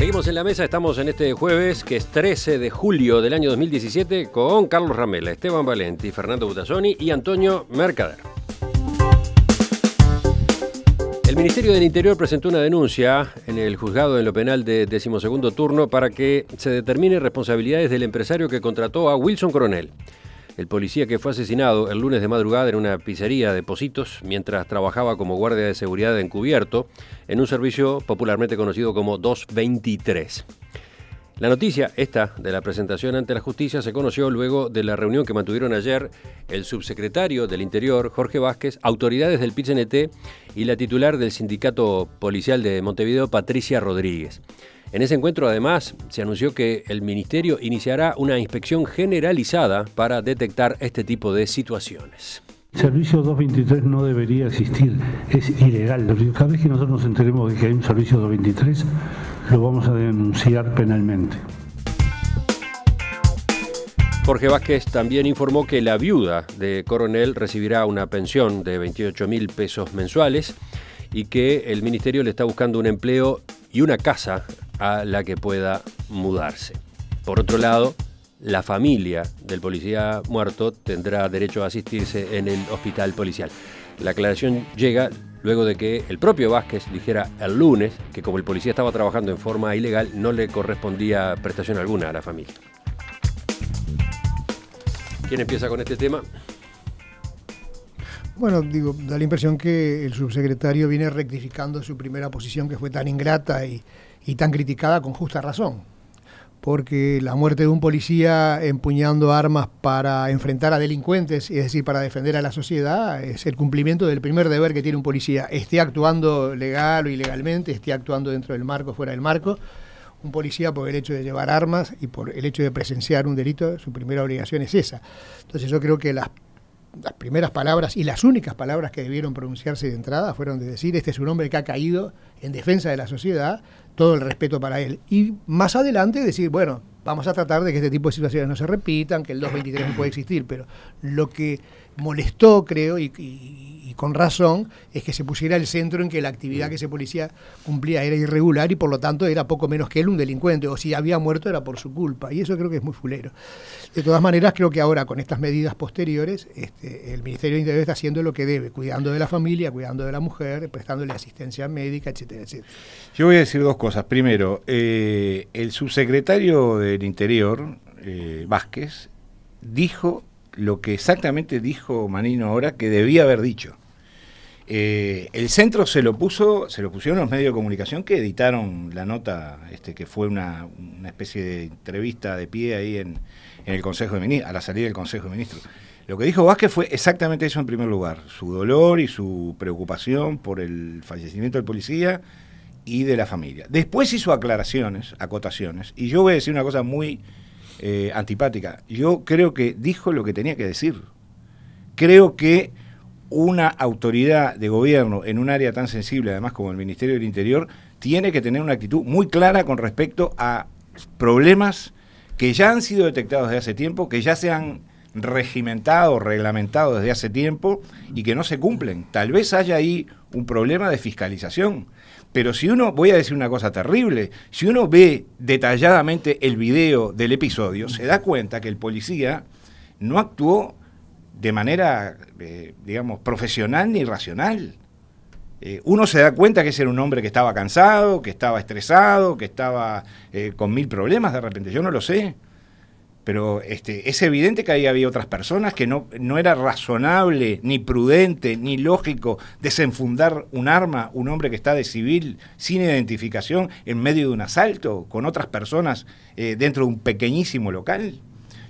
Seguimos en la mesa, estamos en este jueves, que es 13 de julio del año 2017, con Carlos Ramela, Esteban Valenti, Fernando Butazzoni y Antonio Mercader. El Ministerio del Interior presentó una denuncia en el juzgado en lo penal de decimosegundo turno para que se determine responsabilidades del empresario que contrató a Wilson Coronel el policía que fue asesinado el lunes de madrugada en una pizzería de Positos mientras trabajaba como guardia de seguridad encubierto en un servicio popularmente conocido como 223. La noticia, esta de la presentación ante la justicia, se conoció luego de la reunión que mantuvieron ayer el subsecretario del Interior, Jorge Vázquez, autoridades del PITCNT y la titular del Sindicato Policial de Montevideo, Patricia Rodríguez. En ese encuentro, además, se anunció que el Ministerio iniciará una inspección generalizada para detectar este tipo de situaciones. Servicio 223 no debería existir, es ilegal. Cada vez que nosotros nos enteremos de que hay un servicio 223, lo vamos a denunciar penalmente. Jorge Vázquez también informó que la viuda de Coronel recibirá una pensión de 28 mil pesos mensuales y que el ministerio le está buscando un empleo y una casa a la que pueda mudarse. Por otro lado, la familia del policía muerto tendrá derecho a asistirse en el hospital policial. La aclaración llega luego de que el propio Vázquez dijera el lunes que como el policía estaba trabajando en forma ilegal no le correspondía prestación alguna a la familia. ¿Quién empieza con este tema? Bueno, digo, da la impresión que el subsecretario viene rectificando su primera posición que fue tan ingrata y, y tan criticada con justa razón, porque la muerte de un policía empuñando armas para enfrentar a delincuentes, es decir, para defender a la sociedad, es el cumplimiento del primer deber que tiene un policía, esté actuando legal o ilegalmente, esté actuando dentro del marco o fuera del marco. Un policía por el hecho de llevar armas y por el hecho de presenciar un delito, su primera obligación es esa. Entonces yo creo que las las primeras palabras y las únicas palabras que debieron pronunciarse de entrada fueron de decir, este es un hombre que ha caído en defensa de la sociedad, todo el respeto para él. Y más adelante decir, bueno, vamos a tratar de que este tipo de situaciones no se repitan, que el 223 no puede existir, pero lo que molestó, creo, y, con razón, es que se pusiera el centro en que la actividad que ese policía cumplía era irregular y por lo tanto era poco menos que él un delincuente, o si había muerto era por su culpa, y eso creo que es muy fulero. De todas maneras, creo que ahora con estas medidas posteriores, este, el Ministerio de Interior está haciendo lo que debe, cuidando de la familia, cuidando de la mujer, prestándole asistencia médica, etcétera, etcétera. Yo voy a decir dos cosas. Primero, eh, el subsecretario de del Interior, eh, Vázquez, dijo lo que exactamente dijo Manino ahora que debía haber dicho. Eh, el centro se lo puso, se lo pusieron los medios de comunicación que editaron la nota, este, que fue una, especie de entrevista de pie ahí en, en el Consejo de Ministros, a la salida del Consejo de Ministros. Lo que dijo Vázquez fue exactamente eso en primer lugar, su dolor y su preocupación por el fallecimiento del policía y de la familia. Después hizo aclaraciones, acotaciones, y yo voy a decir una cosa muy eh, antipática. Yo creo que dijo lo que tenía que decir. Creo que una autoridad de gobierno en un área tan sensible, además como el Ministerio del Interior, tiene que tener una actitud muy clara con respecto a problemas que ya han sido detectados desde hace tiempo, que ya se han regimentado, reglamentado desde hace tiempo y que no se cumplen. Tal vez haya ahí un problema de fiscalización pero si uno, voy a decir una cosa terrible, si uno ve detalladamente el video del episodio, se da cuenta que el policía no actuó de manera, eh, digamos, profesional ni racional. Eh, uno se da cuenta que ese era un hombre que estaba cansado, que estaba estresado, que estaba eh, con mil problemas de repente, yo no lo sé pero este, es evidente que ahí había otras personas que no, era razonable, ni prudente, ni lógico desenfundar un arma, un hombre que está de civil, sin identificación, en medio de un asalto, con otras personas eh, dentro de un pequeñísimo local.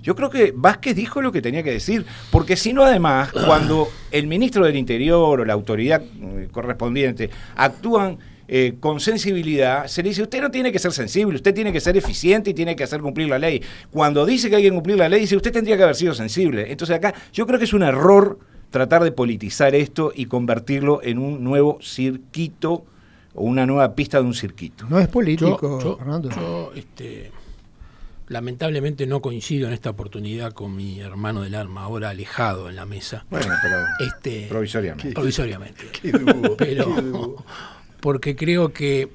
Yo creo que Vázquez dijo lo que tenía que decir, porque si no además, cuando el ministro del Interior o la autoridad eh, correspondiente actúan eh, con sensibilidad, se le dice, usted no tiene que ser sensible, usted tiene que ser eficiente y tiene que hacer cumplir la ley. Cuando dice que hay que cumplir la ley, dice, usted tendría que haber sido sensible. Entonces acá yo creo que es un error tratar de politizar esto y convertirlo en un nuevo circuito o una nueva pista de un circuito No es político, Fernando. Yo, este, lamentablemente no coincido en esta oportunidad con mi hermano del arma, ahora alejado en la mesa. Bueno, pero este, provisoriamente. provisoriamente. pero, porque creo que,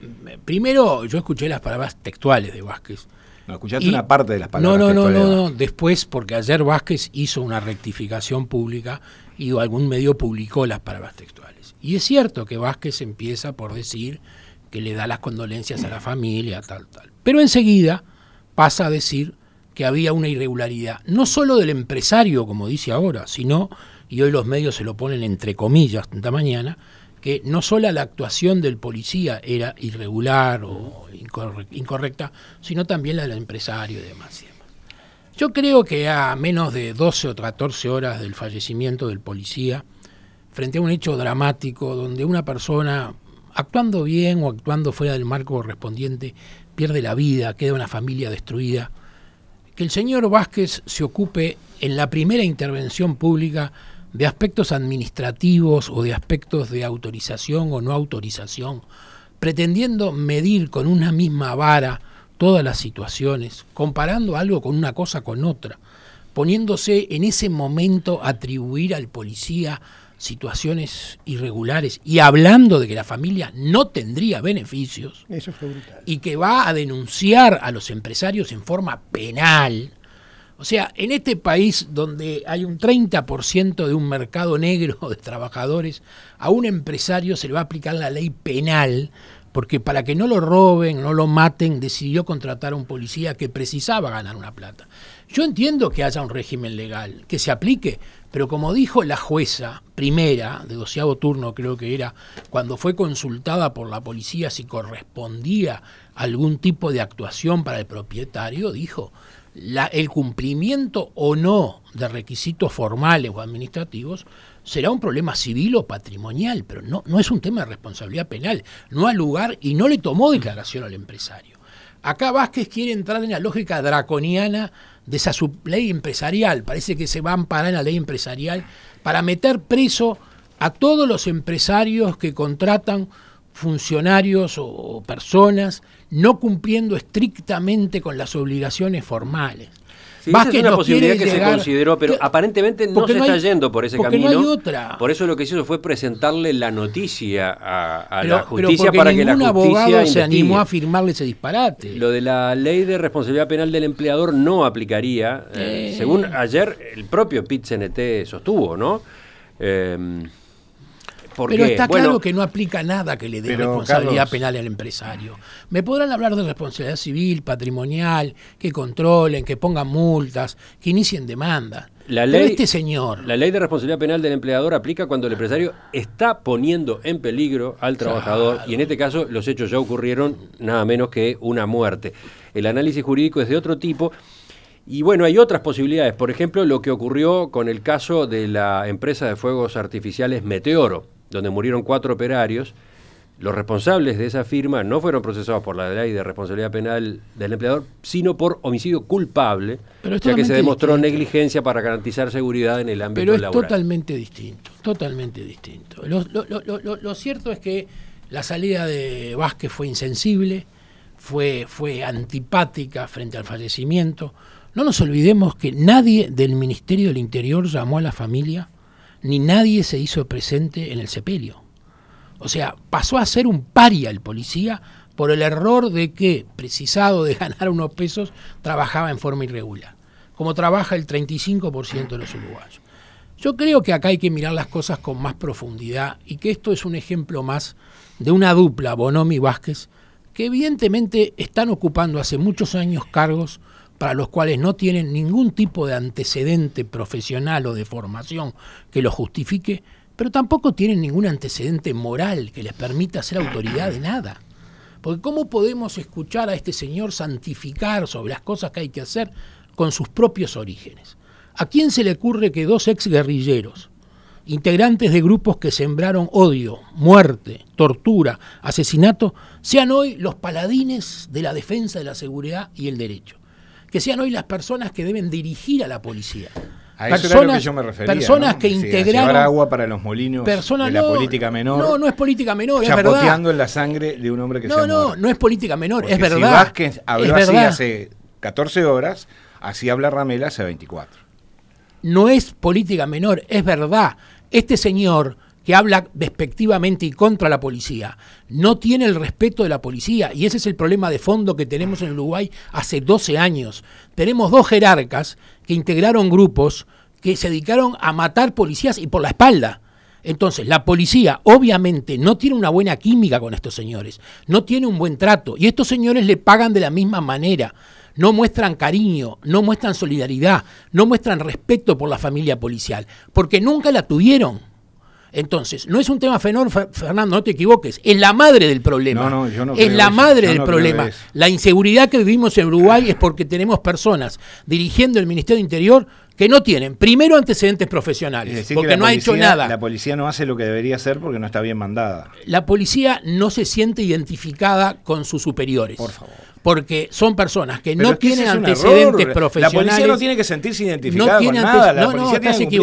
primero, yo escuché las palabras textuales de Vázquez. No, escuchaste una parte de las palabras. No, no, no, no, no, después, porque ayer Vázquez hizo una rectificación pública y algún medio publicó las palabras textuales. Y es cierto que Vázquez empieza por decir que le da las condolencias a la familia, tal, tal. Pero enseguida pasa a decir que había una irregularidad, no solo del empresario, como dice ahora, sino, y hoy los medios se lo ponen entre comillas esta mañana, que no solo la actuación del policía era irregular o incorrecta, sino también la del empresario y demás. Yo creo que a menos de 12 o 14 horas del fallecimiento del policía, frente a un hecho dramático donde una persona, actuando bien o actuando fuera del marco correspondiente, pierde la vida, queda una familia destruida, que el señor Vázquez se ocupe en la primera intervención pública de aspectos administrativos o de aspectos de autorización o no autorización, pretendiendo medir con una misma vara todas las situaciones, comparando algo con una cosa con otra, poniéndose en ese momento a atribuir al policía situaciones irregulares y hablando de que la familia no tendría beneficios y que va a denunciar a los empresarios en forma penal, o sea, en este país donde hay un 30% de un mercado negro de trabajadores, a un empresario se le va a aplicar la ley penal, porque para que no lo roben, no lo maten, decidió contratar a un policía que precisaba ganar una plata. Yo entiendo que haya un régimen legal, que se aplique, pero como dijo la jueza primera, de doceavo turno creo que era, cuando fue consultada por la policía si correspondía algún tipo de actuación para el propietario, dijo, el cumplimiento o no de requisitos formales o administrativos será un problema civil o patrimonial, pero no, no es un tema de responsabilidad penal, no ha lugar y no le tomó declaración al empresario. Acá Vázquez quiere entrar en la lógica draconiana de esa ley empresarial. Parece que se va a amparar la ley empresarial para meter preso a todos los empresarios que contratan funcionarios o personas no cumpliendo estrictamente con las obligaciones formales esa es una posibilidad que se consideró, pero aparentemente no se está yendo por ese camino. Por eso lo que hizo fue presentarle la noticia a, la justicia para que la justicia. abogado se animó a firmarle ese disparate. Lo de la ley de responsabilidad penal del empleador no aplicaría, eh, eh. según ayer el propio PIT-CNT sostuvo, ¿no? Eh, pero está claro que no aplica nada que le dé responsabilidad penal al empresario. Me podrán hablar de responsabilidad civil, patrimonial, que controlen, que pongan multas, que inicien demanda. La pero este señor. La ley de responsabilidad penal del empleador aplica cuando el empresario está poniendo en peligro al trabajador y en este caso los hechos ya ocurrieron nada menos que una muerte. El análisis jurídico es de otro tipo. Y bueno, hay otras posibilidades. Por ejemplo, lo que ocurrió con el caso de la empresa de fuegos artificiales Meteoro donde murieron cuatro operarios. Los responsables de esa firma no fueron procesados por la ley de responsabilidad penal del empleador, sino por homicidio culpable, ya que se demostró negligencia para garantizar seguridad en el ámbito Pero es Totalmente distinto, totalmente distinto. Lo, cierto es que la salida de Vázquez fue insensible, fue, fue antipática frente al fallecimiento. No nos olvidemos que nadie del Ministerio del Interior llamó a la familia ni nadie se hizo presente en el sepelio. O sea, pasó a ser un paria al policía por el error de que, precisado de ganar unos pesos, trabajaba en forma irregular, como trabaja el 35% de los uruguayos. Yo creo que acá hay que mirar las cosas con más profundidad y que esto es un ejemplo más de una dupla, Bonomi y Vázquez, que evidentemente están ocupando hace muchos años cargos para los cuales no tienen ningún tipo de antecedente profesional o de formación que lo justifique, pero tampoco tienen ningún antecedente moral que les permita ser autoridad de nada. Porque ¿cómo podemos escuchar a este señor santificar sobre las cosas que hay que hacer con sus propios orígenes? ¿A quién se le ocurre que dos exguerrilleros, integrantes de grupos que sembraron odio, muerte, tortura, asesinato, sean hoy los paladines de la defensa de la seguridad y el derecho? que sean hoy las personas que deben dirigir a la policía. A personas, eso era lo que yo me refería, personas que integraron agua para los molinos personas, de la no, política menor. No, no es política menor, es verdad. en la sangre de un hombre que no, se No, no, no es política menor, es verdad. Si Vázquez habló así hace 14 horas, así habla Ramela hace 24. No es política menor, es verdad. Este señor que habla despectivamente y contra la policía. No tiene el respeto de la policía y ese es el problema de fondo que tenemos en Uruguay hace 12 años. Tenemos dos jerarcas que integraron grupos que se dedicaron a matar policías y por la espalda. Entonces, la policía obviamente no tiene una buena química con estos señores, no tiene un buen trato y estos señores le pagan de la misma manera no muestran cariño, no muestran solidaridad, no muestran respeto por la familia policial, porque nunca la tuvieron. Entonces, no es un tema fenómeno, Fernando, no te equivoques, es la madre del problema. No, no, yo no es la madre del problema. La inseguridad que vivimos en Uruguay es porque tenemos personas dirigiendo el Ministerio de Interior que no tienen, primero, antecedentes profesionales, porque no ha hecho nada. La policía no hace lo que debería hacer porque no está bien mandada. La policía no se siente identificada con sus superiores. Por favor. Porque son personas que no tienen antecedentes profesionales. La policía no tiene que sentirse identificada no tiene con nada. La no, policía no, tiene que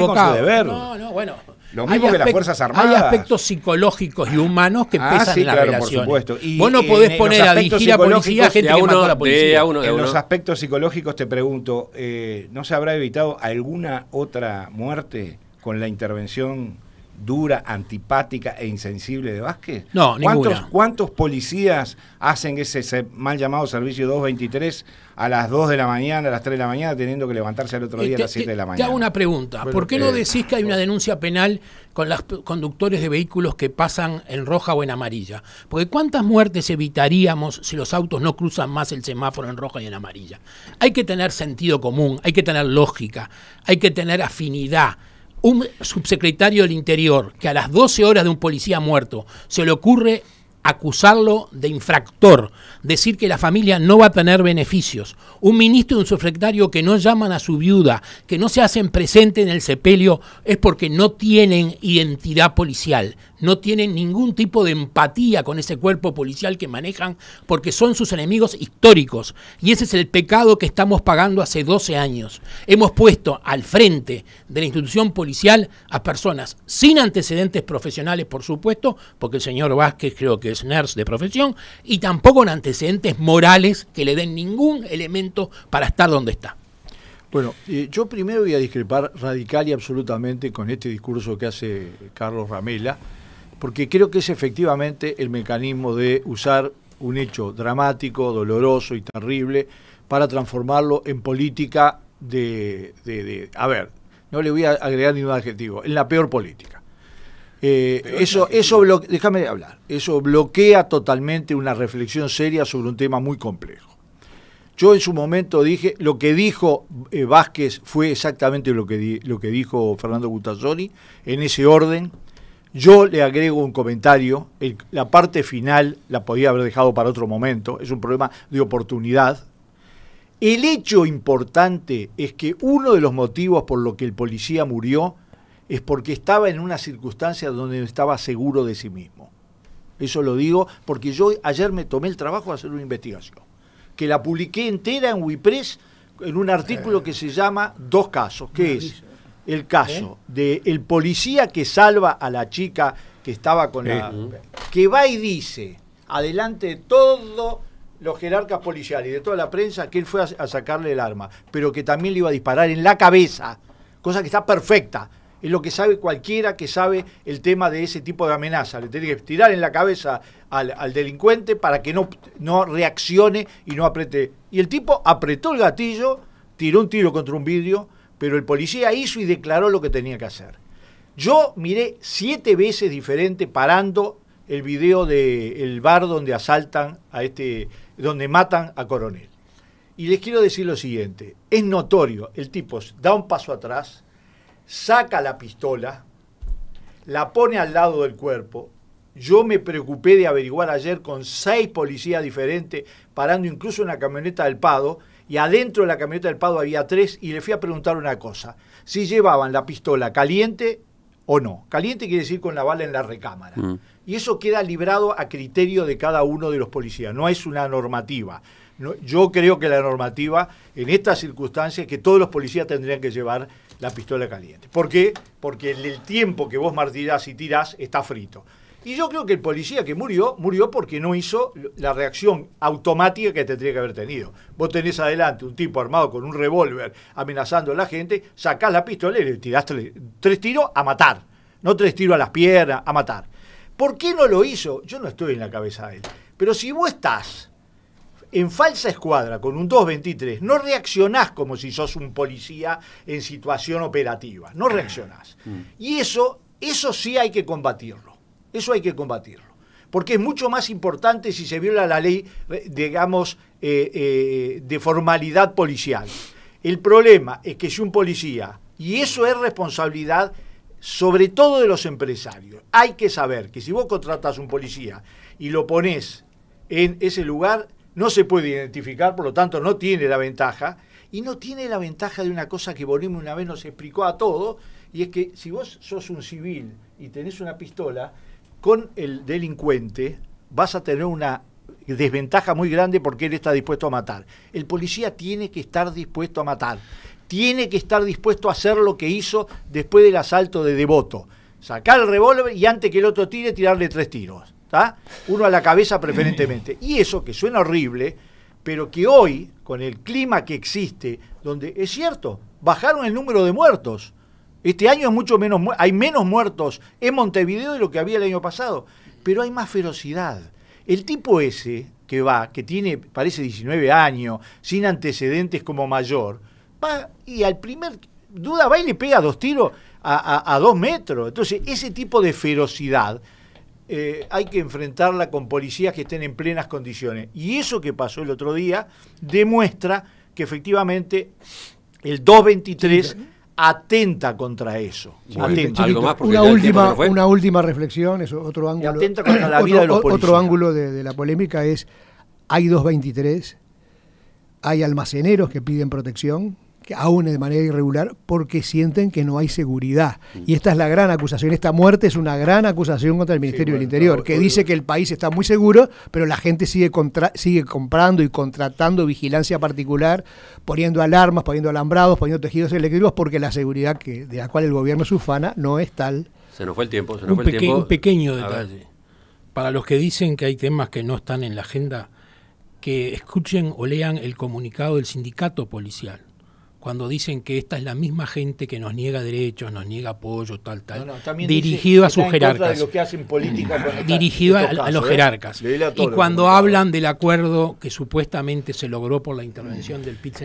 No, no, bueno. Lo mismo que las Fuerzas Armadas. Hay aspectos psicológicos y humanos que ah, pesan en la Vos no eh, podés poner a dirigir a policía a la policía. en los aspectos psicológicos te pregunto, eh, ¿no se habrá evitado alguna otra muerte con la intervención dura, antipática e insensible de Vázquez? No, ¿Cuántos, ninguna. ¿Cuántos policías hacen ese, mal llamado servicio 223 a las 2 de la mañana, a las 3 de la mañana, teniendo que levantarse al otro día a eh, las 7 de la mañana? Te hago una pregunta. ¿Por qué no eh, decís que hay una denuncia penal con los conductores de vehículos que pasan en roja o en amarilla? Porque ¿cuántas muertes evitaríamos si los autos no cruzan más el semáforo en roja y en amarilla? Hay que tener sentido común, hay que tener lógica, hay que tener afinidad un subsecretario del Interior que a las 12 horas de un policía muerto se le ocurre acusarlo de infractor, decir que la familia no va a tener beneficios, un ministro y un subsecretario que no llaman a su viuda, que no se hacen presente en el sepelio, es porque no tienen identidad policial no tienen ningún tipo de empatía con ese cuerpo policial que manejan porque son sus enemigos históricos. Y ese es el pecado que estamos pagando hace 12 años. Hemos puesto al frente de la institución policial a personas sin antecedentes profesionales, por supuesto, porque el señor Vázquez creo que es nurse de profesión, y tampoco con antecedentes morales que le den ningún elemento para estar donde está. Bueno, eh, yo primero voy a discrepar radical y absolutamente con este discurso que hace Carlos Ramela, porque creo que es efectivamente el mecanismo de usar un hecho dramático, doloroso y terrible para transformarlo en política de, a ver, no le voy a agregar ningún adjetivo, en la peor política. Eh, eso, eso déjame hablar, eso bloquea totalmente una reflexión seria sobre un tema muy complejo. Yo en su momento dije, lo que dijo eh, Vázquez fue exactamente lo que, lo que dijo Fernando Butazzoni, en ese orden, yo le agrego un comentario, la parte final la podía haber dejado para otro momento, es un problema de oportunidad. El hecho importante es que uno de los motivos por lo que el policía murió es porque estaba en una circunstancia donde no estaba seguro de sí mismo. Eso lo digo porque yo ayer me tomé el trabajo de hacer una investigación, que la publiqué entera en Wipress en un artículo eh. que se llama Dos casos, que es el caso de del policía que salva a la chica que estaba con la... que va y dice, adelante de todos los jerarcas policiales y de toda la prensa, que él fue a, sacarle el arma, pero que también le iba a disparar en la cabeza, cosa que está perfecta. Es lo que sabe cualquiera que sabe el tema de ese tipo de amenaza. Le tiene que tirar en la cabeza al, delincuente para que no, no reaccione y no aprete, Y el tipo apretó el gatillo, tiró un tiro contra un vidrio, pero el policía hizo y declaró lo que tenía que hacer. Yo miré siete veces diferente parando el video del bar donde asaltan a este, donde matan a coronel. Y les quiero decir lo siguiente, es notorio, el tipo da un paso atrás, saca la pistola, la pone al lado del cuerpo, yo me preocupé de averiguar ayer con seis policías diferentes, parando incluso una camioneta del Pado, y adentro de la camioneta del Pado había tres y le fui a preguntar una cosa, si llevaban la pistola caliente o no. Caliente quiere decir con la bala en la recámara. Mm. Y eso queda librado a criterio de cada uno de los policías, no es una normativa. yo creo que la normativa en estas circunstancias es que todos los policías tendrían que llevar la pistola caliente. ¿Por qué? Porque el, el tiempo que vos martirás y tirás está frito. Y yo creo que el policía que murió, murió porque no hizo la reacción automática que tendría que haber tenido. Vos tenés adelante un tipo armado con un revólver amenazando a la gente, sacás la pistola y le tirás tres, tres tiros a matar. No tres tiros a las piernas, a matar. ¿Por qué no lo hizo? Yo no estoy en la cabeza de él. Pero si vos estás en falsa escuadra con un 223, no reaccionás como si sos un policía en situación operativa. No reaccionás. Mm. Y eso, eso sí hay que combatirlo. Eso hay que combatirlo. Porque es mucho más importante si se viola la ley, eh, digamos, eh, eh, de formalidad policial. El problema es que si un policía, y eso es responsabilidad sobre todo de los empresarios, hay que saber que si vos contratás un policía y lo pones en ese lugar, no se puede identificar, por lo tanto no tiene la ventaja, y no tiene la ventaja de una cosa que Bonimo una vez nos explicó a todos, y es que si vos sos un civil y tenés una pistola, con el delincuente vas a tener una desventaja muy grande porque él está dispuesto a matar. El policía tiene que estar dispuesto a matar, tiene que estar dispuesto a hacer lo que hizo después del asalto de Devoto, sacar el revólver y antes que el otro tire tirarle tres tiros, ¿Está? uno a la cabeza preferentemente. Y eso que suena horrible, pero que hoy, con el clima que existe, donde es cierto, bajaron el número de muertos, este año es mucho menos, hay menos muertos en Montevideo de lo que había el año pasado, pero hay más ferocidad. El tipo ese que va, que tiene, parece 19 años, sin antecedentes como mayor, va y al primer duda va y le pega dos tiros a, dos metros. Entonces, ese tipo de ferocidad eh, hay que enfrentarla con policías que estén en plenas condiciones. Y eso que pasó el otro día demuestra que efectivamente el 223 atenta contra eso. una, última, una última reflexión, es otro ángulo. la vida de los Otro ángulo de, de, la polémica es, hay 223, hay almaceneros que piden protección, aún de manera irregular, porque sienten que no hay seguridad. Y esta es la gran acusación, esta muerte es una gran acusación contra el Ministerio del Interior, que dice que el país está muy seguro, pero la gente sigue, contra sigue comprando y contratando vigilancia particular, poniendo alarmas, poniendo alambrados, poniendo tejidos eléctricos, porque la seguridad que, de la cual el gobierno se no es tal. Se nos fue el tiempo, se nos un fue el tiempo. Un pequeño detalle. Para los que dicen que hay temas que no están en la agenda, que escuchen o lean el comunicado del sindicato policial cuando dicen que esta es la misma gente que nos niega derechos, nos niega apoyo, tal, tal, dirigido a sus jerarcas. dirigido a, los ¿eh? jerarcas. y cuando hablan del acuerdo que supuestamente se logró por la intervención del pit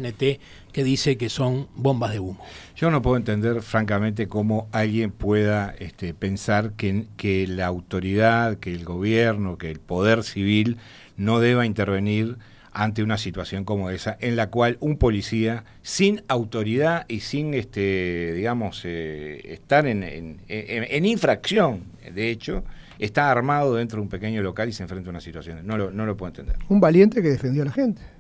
que dice que son bombas de humo. Yo no puedo entender, francamente, cómo alguien pueda este, pensar que la autoridad, que el gobierno, que el poder civil no deba intervenir ante una situación como esa, en la cual un policía sin autoridad y sin, este, digamos, eh, estar en, infracción, de hecho, está armado dentro de un pequeño local y se enfrenta a una situación. No lo, no lo puedo entender. Un valiente que defendió a la gente.